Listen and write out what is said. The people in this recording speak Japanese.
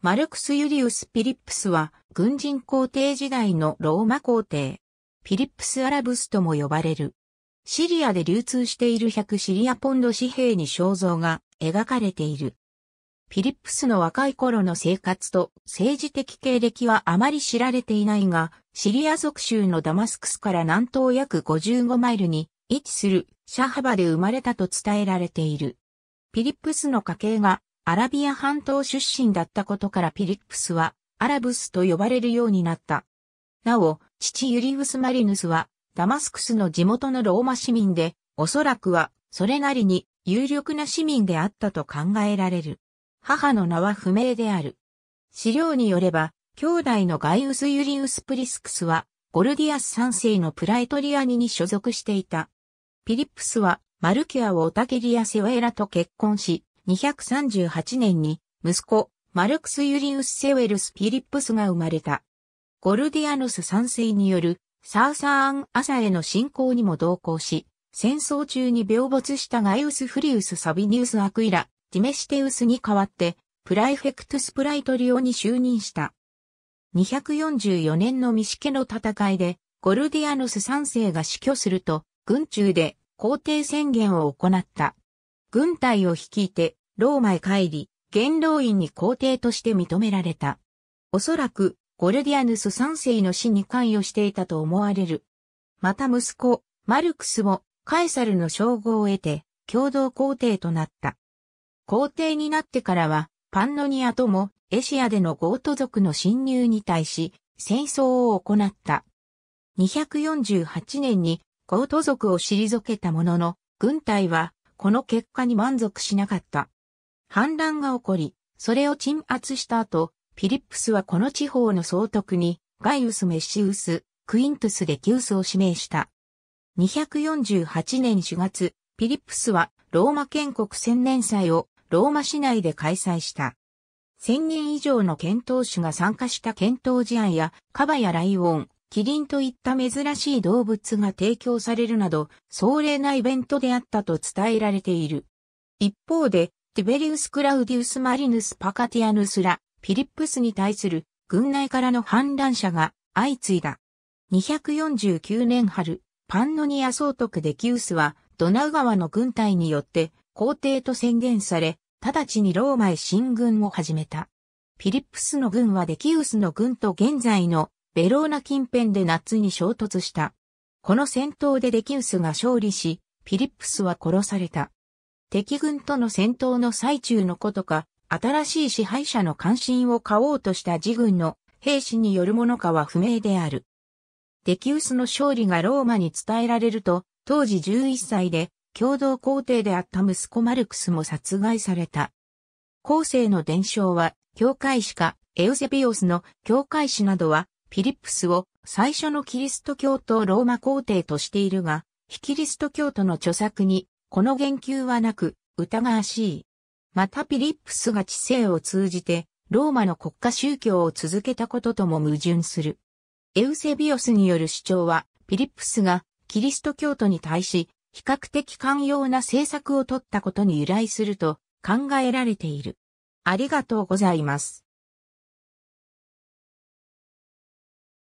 マルクス・ユリウス・ピリップスは、軍人皇帝時代のローマ皇帝。ピリップス・アラブスとも呼ばれる。シリアで流通している100シリアポンド紙幣に肖像が描かれている。ピリップスの若い頃の生活と政治的経歴はあまり知られていないが、シリア属州のダマスクスから南東約55マイルに位置するシャハバで生まれたと伝えられている。ピリップスの家系がアラビア半島出身だったことからピリップスはアラブスと呼ばれるようになった。なお、父ユリウス・マリヌスはダマスクスの地元のローマ市民で、おそらくはそれなりに有力な市民であったと考えられる。母の名は不明である。資料によれば、兄弟のガイウス・ユリウス・プリスクスは、ゴルディアス3世のプライトリアニに所属していた。ピリップスは、マルキアをオタケリア・セワエラと結婚し、238年に息子、マルクス・ユリウス・セウェルス・ピリップスが生まれた。ゴルディアヌス3世によるサーサーンアサへの侵攻にも同行し、戦争中に病没したガイウス・フリウス・サビニウス・アクイラ、ディメシテウスに代わって、プライフェクトスプライトリオに就任した。244年のミシケの戦いで、ゴルディアヌス3世が死去すると、軍中で皇帝宣言を行った。軍隊を率いて、ローマへ帰り、元老院に皇帝として認められた。おそらく、ゴルディアヌス3世の死に関与していたと思われる。また息子、マルクスも、カエサルの称号を得て、共同皇帝となった。皇帝になってからは、パンノニアとも、エシアでのゴート族の侵入に対し、戦争を行った。248年に、ゴート族を退けたものの、軍隊は、この結果に満足しなかった。反乱が起こり、それを鎮圧した後、フィリップスはこの地方の総督に、ガイウス・メッシウス、クイントス・デキウスを指名した。248年4月、フィリップスはローマ建国千年祭をローマ市内で開催した。1000人以上の検討士が参加した検討試合や、カバやライオン、キリンといった珍しい動物が提供されるなど、壮麗なイベントであったと伝えられている。一方で、ティベリウス・クラウディウス・マリヌス・パカティアヌスら、フィリップスに対する軍内からの反乱者が相次いだ。249年春、パンノニア総督デキウスは、ドナウ川の軍隊によって皇帝と宣言され、直ちにローマへ進軍を始めた。フィリップスの軍はデキウスの軍と現在のベローナ近辺で夏に衝突した。この戦闘でデキウスが勝利し、フィリップスは殺された。敵軍との戦闘の最中のことか、新しい支配者の関心を買おうとした自軍の兵士によるものかは不明である。デキウスの勝利がローマに伝えられると、当時11歳で共同皇帝であった息子マルクスも殺害された。後世の伝承は、教会史かエウセビオスの教会史などは、ピリップスを最初のキリスト教徒ローマ皇帝としているが、非キリスト教徒の著作にこの言及はなく、疑わしい。またピリップスが知性を通じて、ローマの国家宗教を続けたこととも矛盾する。エウセビオスによる主張は、ピリップスがキリスト教徒に対し、比較的寛容な政策を取ったことに由来すると考えられている。ありがとうございます。